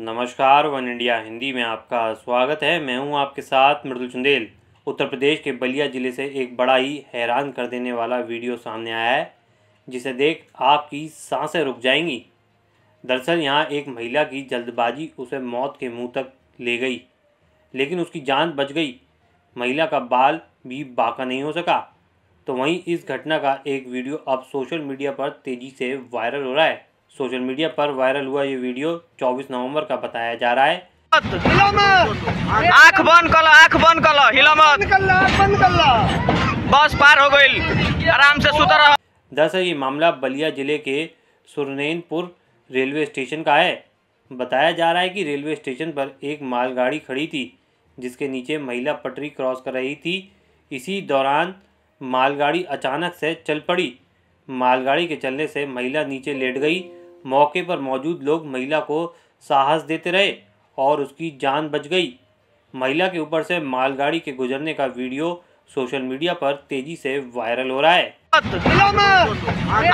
नमस्कार one India Hindi में आपका स्वागत है मैं हूं आपके साथ मृदुल चुंदेल उत्तर प्रदेश के बलिया ज़िले से एक बड़ा ही हैरान कर देने वाला वीडियो सामने आया है जिसे देख आपकी सांसें रुक जाएंगी दरअसल यहाँ एक महिला की जल्दबाजी उसे मौत के मुंह तक ले गई लेकिन उसकी जान बच गई महिला का बाल भी बाका नहीं हो सका तो वहीं इस घटना का एक वीडियो अब सोशल मीडिया पर तेज़ी से वायरल हो रहा है सोशल मीडिया पर वायरल हुआ ये वीडियो 24 नवंबर का बताया जा रहा है आँख बंद कर आँख बंद कर हिला मत बस पार हो गई आराम से सुतर दरअसल ये मामला बलिया जिले के सुरनेनपुर रेलवे स्टेशन का है बताया जा रहा है कि रेलवे स्टेशन पर एक मालगाड़ी खड़ी थी जिसके नीचे महिला पटरी क्रॉस कर रही थी इसी दौरान मालगाड़ी अचानक से चल पड़ी मालगाड़ी के चलने से महिला नीचे लेट गई मौके पर मौजूद लोग महिला को साहस देते रहे और उसकी जान बच गई महिला के ऊपर से मालगाड़ी के गुजरने का वीडियो सोशल मीडिया पर तेजी से वायरल हो रहा है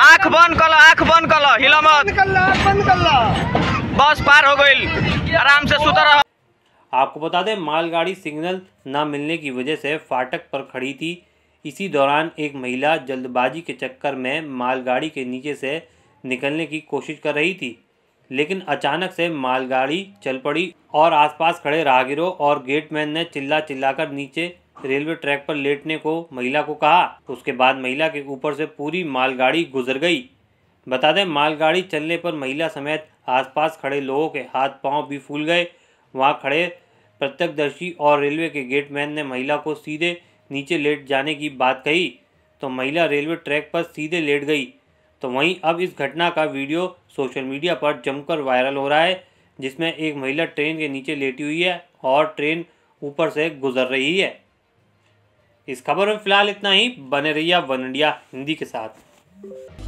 आँख बंद कर आँख बंद कर हिला मत बस पार हो गई आराम से सुता रहा आपको बता दें मालगाड़ी सिग्नल न मिलने की वजह से फाटक पर खड़ी थी इसी दौरान एक महिला जल्दबाजी के चक्कर में मालगाड़ी के नीचे से निकलने की कोशिश कर रही थी लेकिन अचानक से मालगाड़ी चल पड़ी और आसपास खड़े राहगीरों और गेटमैन ने चिल्ला चिल्लाकर नीचे रेलवे ट्रैक पर लेटने को महिला को कहा उसके बाद महिला के ऊपर से पूरी मालगाड़ी गुजर गई बता दें मालगाड़ी चलने पर महिला समेत आसपास खड़े लोगों के हाथ पांव भी फूल गए वहां खड़े प्रत्यक्षदर्शी और रेलवे के गेटमैन ने महिला को सीधे नीचे लेट जाने की बात कही तो महिला रेलवे ट्रैक पर सीधे लेट गई तो वहीं अब इस घटना का वीडियो सोशल मीडिया पर जमकर वायरल हो रहा है जिसमें एक महिला ट्रेन के नीचे लेटी हुई है और ट्रेन ऊपर से गुजर रही है इस खबर में फिलहाल इतना ही बने रहिए वन इंडिया हिंदी के साथ